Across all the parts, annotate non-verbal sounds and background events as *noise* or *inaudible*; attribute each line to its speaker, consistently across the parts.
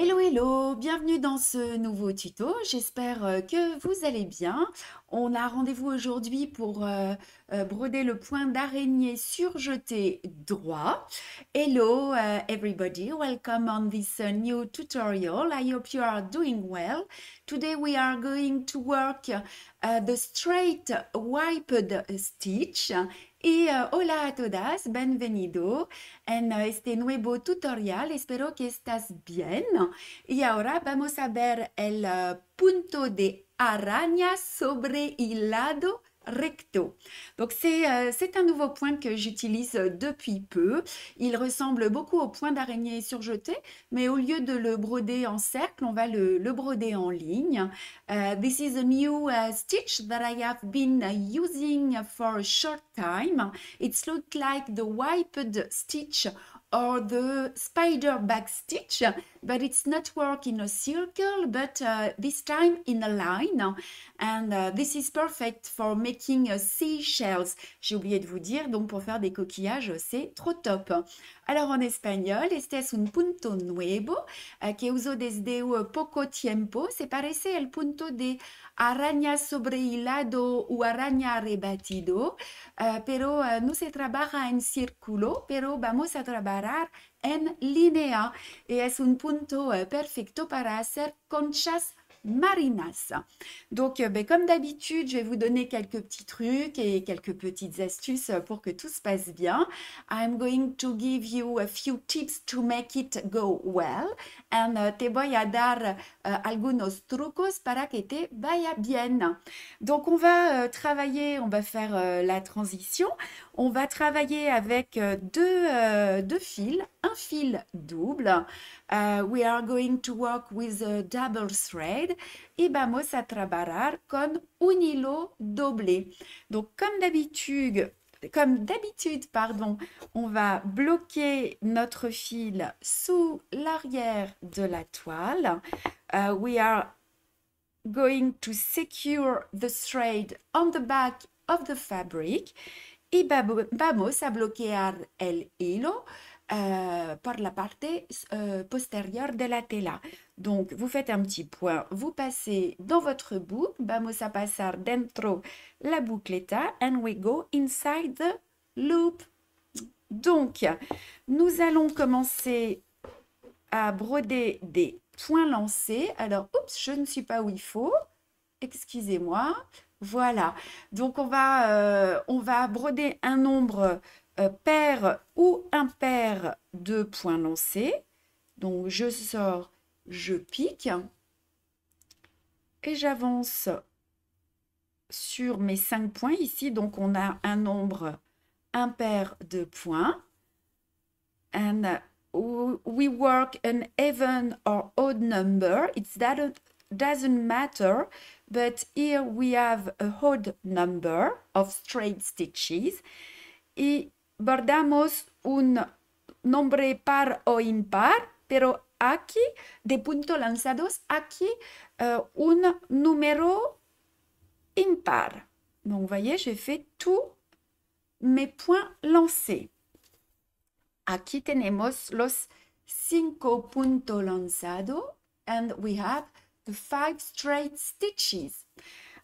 Speaker 1: Hello hello, bienvenue dans ce nouveau tuto, j'espère euh, que vous allez bien. On a rendez-vous aujourd'hui pour euh, euh, broder le point d'araignée surjeté droit. Hello everybody, welcome on this uh, new tutorial. I hope you are doing well. Today we are going to work uh, the straight wiped stitch Y euh, hola a todas, bienvenido en este nuevo tutorial. Espero que estás bien. Y ahora vamos a ver el uh, punto de araña sobre lado recto. Donc euh, c'est un nouveau point que j'utilise depuis peu. Il ressemble beaucoup au point d'araignée surjeté, mais au lieu de le broder en cercle, on va le, broder en ligne. Euh, this is a new uh, stitch that I have been using for a short time. It's looked like the wiped stitch or the spider back stitch but it's not work in a circle, but uh, this time in a line. And uh, this is perfect for making uh, seashells. J'ai oublié de vous dire, donc pour faire des coquillages, c'est trop top. Alors en espagnol, este es un punto nuevo euh, que uso desde poco tiempo. Se parece el punto de araña sobre hilado o araña rebatido, euh, pero euh, no se trabaja en círculo, pero vamos a trabajar en línea y e es un punto eh, perfecto para hacer conchas marinas. Donc, euh, ben, comme d'habitude, je vais vous donner quelques petits trucs et quelques petites astuces pour que tout se passe bien. I'm going to give you a few tips to make it go well. And euh, te voy a dar euh, algunos trucos para que te vaya bien. Donc, on va travailler, on va faire la transition on va travailler avec euh, euh, deux, fils, un fil double. Euh, we are going to work with a double thread Et vamos a trabajar con un hilo doble. Donc, comme d'habitude, comme d'habitude, pardon, on va bloquer notre fil sous l'arrière de la toile. we are going to secure the thread on the back of the fabric et vamos a bloquear el hilo eh, par la partie eh, postérieure de la tela. Donc, vous faites un petit point, vous passez dans votre boucle, vamos a pasar dentro la boucleta, and we go inside the loop. Donc, nous allons commencer à broder des points lancés. Alors, oups, je ne suis pas où il faut excusez-moi. Voilà. Donc on va, euh, on va broder un nombre euh, pair ou impair de points lancés. Donc je sors, je pique et j'avance sur mes cinq points ici. Donc on a un nombre impair de points. And uh, we work an even or odd number. It doesn't matter but here we have a odd number of straight stitches y bordamos un nombre par o impar, pero aquí de punto lanzados, aquí eh, un número impar. Donc, voyez, j'ai fait tous mes points lancés. Aquí tenemos los cinco puntos lanzados and we have five straight stitches.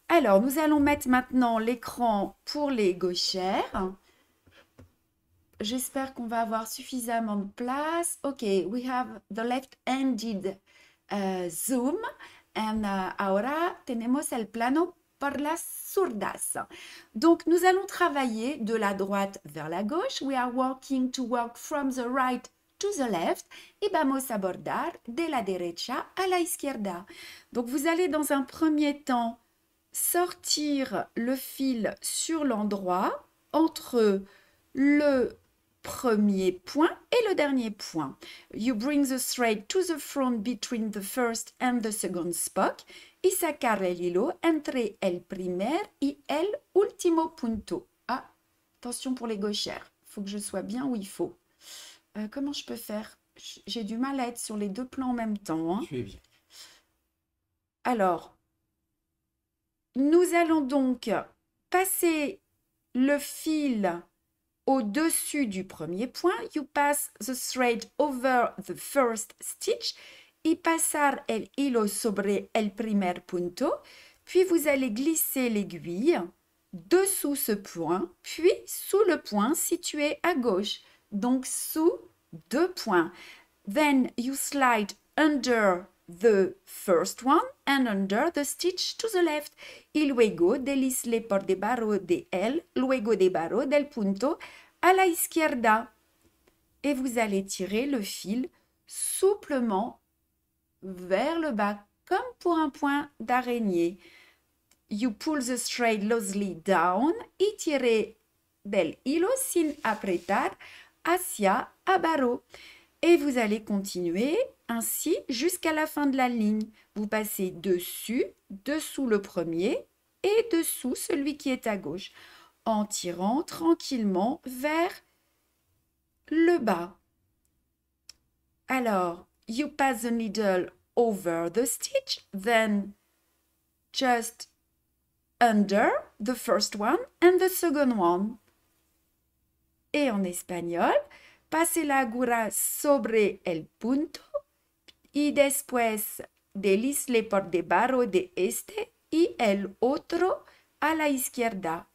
Speaker 1: Alors, nous allons mettre maintenant l'écran pour les gauchères. J'espère qu'on va avoir suffisamment de place. OK, we have the left-handed euh, zoom. And now, euh, ahora tenemos el plano por las surdas. Donc, nous allons travailler de la droite vers la gauche. We are working to work from the right to the left et vamos abordar de la derecha a la izquierda. Donc vous allez dans un premier temps sortir le fil sur l'endroit entre le premier point et le dernier point. You bring the thread to the front between the first and the second spot y sacar el hilo entre el primer y el último punto. Ah, attention pour les gauchères, faut que je sois bien où il faut. Euh, comment je peux faire J'ai du mal à être sur les deux plans en même temps. Hein. Tu es bien. Alors, nous allons donc passer le fil au-dessus du premier point. You pass the thread over the first stitch. Y pasar el hilo sobre el primer punto. Puis vous allez glisser l'aiguille dessous ce point, puis sous le point situé à gauche donc sous deux points. Then you slide under the first one and under the stitch to the left. Y luego deslice por debajo de él, luego debajo del punto a la izquierda. Et vous allez tirer le fil souplement vers le bas, comme pour un point d'araignée. You pull the thread loosely down y tirez del hilo sin apretar à abaro. Et vous allez continuer ainsi jusqu'à la fin de la ligne. Vous passez dessus, dessous le premier et dessous celui qui est à gauche en tirant tranquillement vers le bas. Alors, you pass the needle over the stitch, then just under the first one and the second one et en espagnol. Pase la agura sobre el punto y después le por debajo de este y el otro a la izquierda.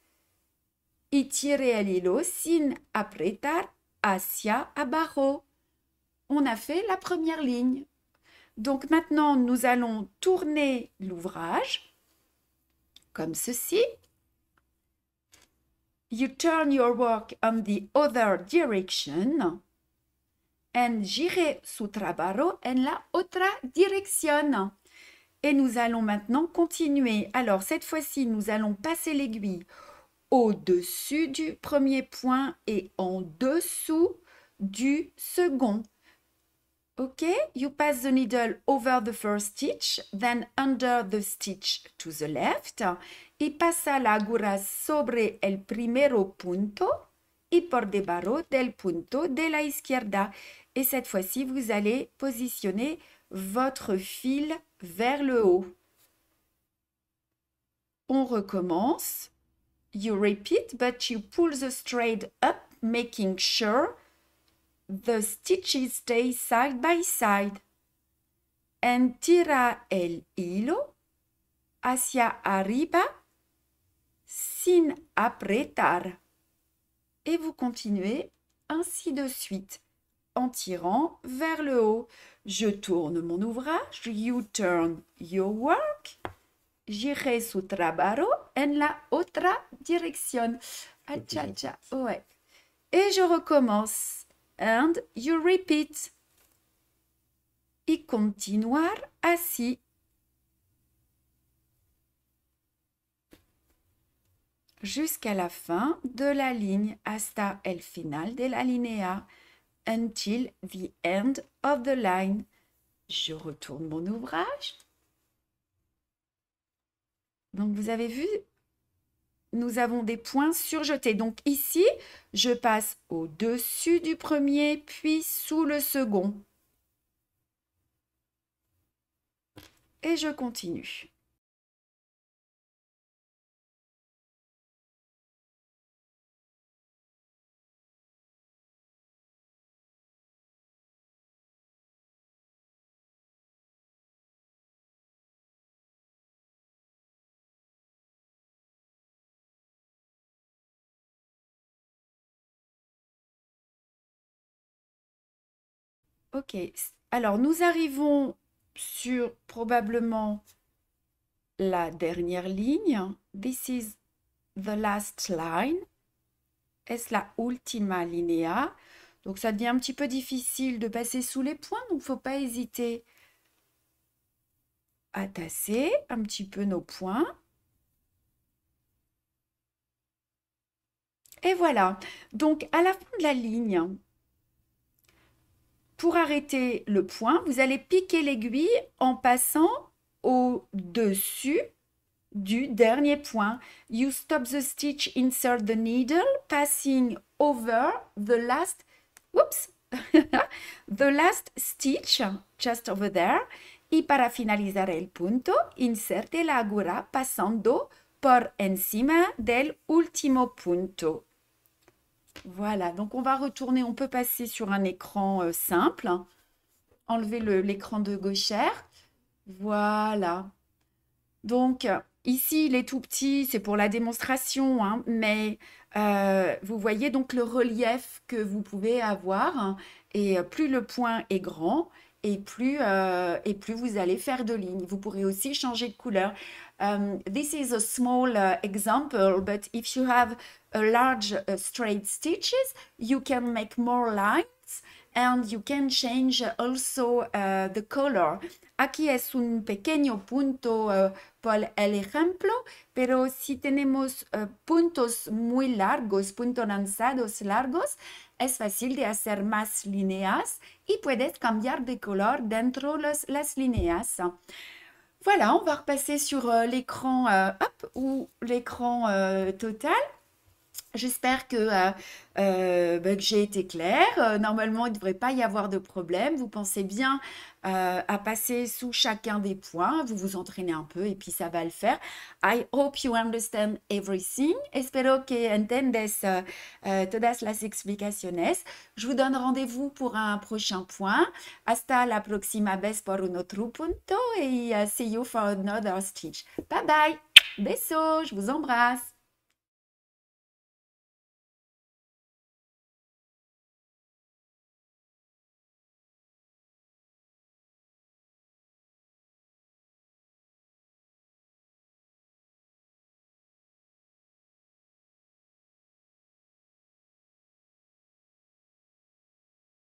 Speaker 1: Y tire el hilo sin apretar hacia abajo. On a fait la première ligne. Donc maintenant, nous allons tourner l'ouvrage comme ceci you turn your work on the other direction. And j'irai su trabajo en la otra direction. Et nous allons maintenant continuer. Alors, cette fois-ci, nous allons passer l'aiguille au-dessus du premier point et en dessous du second. OK You pass the needle over the first stitch, then under the stitch to the left y pasa la aguja sobre el primero punto y por debajo del punto de la izquierda. Et cette fois-ci, vous allez positionner votre fil vers le haut. On recommence. You repeat, but you pull the thread up, making sure the stitches stay side by side. And tira el hilo hacia arriba après Et vous continuez ainsi de suite en tirant vers le haut. Je tourne mon ouvrage. You turn your work. J'irai su trabajo en la otra ah, dirección. Et je recommence. And you repeat. Y continuar así jusqu'à la fin de la ligne, hasta el final de la linea, until the end of the line. Je retourne mon ouvrage. Donc vous avez vu, nous avons des points surjetés. Donc ici, je passe au-dessus du premier, puis sous le second. Et je continue. Ok. Alors, nous arrivons sur probablement la dernière ligne. This is the last line. Est-ce la ultima linea. Donc, ça devient un petit peu difficile de passer sous les points, donc faut pas hésiter à tasser un petit peu nos points. Et voilà. Donc, à la fin de la ligne, pour arrêter le point, vous allez piquer l'aiguille en passant au-dessus du dernier point. You stop the stitch, insert the needle, passing over the last, whoops, *laughs* the last stitch, just over there. Y para finalizar el punto, inserte la aguja pasando por encima del último punto. Voilà, donc on va retourner, on peut passer sur un écran euh, simple, hein. enlever l'écran de gauchère. Voilà. Donc ici, il est tout petit, c'est pour la démonstration, hein, mais euh, vous voyez donc le relief que vous pouvez avoir. Hein, et euh, plus le point est grand, et plus, euh, et plus vous allez faire de lignes. Vous pourrez aussi changer de couleur. Um, this is a small uh, example, but if you have large uh, straight stitches, you can make more lines and you can change also uh, the color. Aquí es un pequeño punto l'exemple, el ejemplo, pero si tenemos points eh, puntos muy largos, points lanzados largos, es fácil de hacer más líneas y puedes cambiar de color dentro les las líneas. Voilà, on va repasser sur euh, l'écran euh, ou l'écran euh, total. J'espère euh, euh, bah, que, j'ai été claire. Euh, normalement, il ne devrait pas y avoir de problème. Vous pensez bien à passer sous chacun des points. Vous vous entraînez un peu et puis ça va le faire. I hope you understand everything. Espero que entendes todas las explicaciones. Je vous donne rendez-vous pour un prochain point. Hasta la próxima vez por un otro punto et uh, see you for another stitch. Bye bye. Besso. je vous embrasse.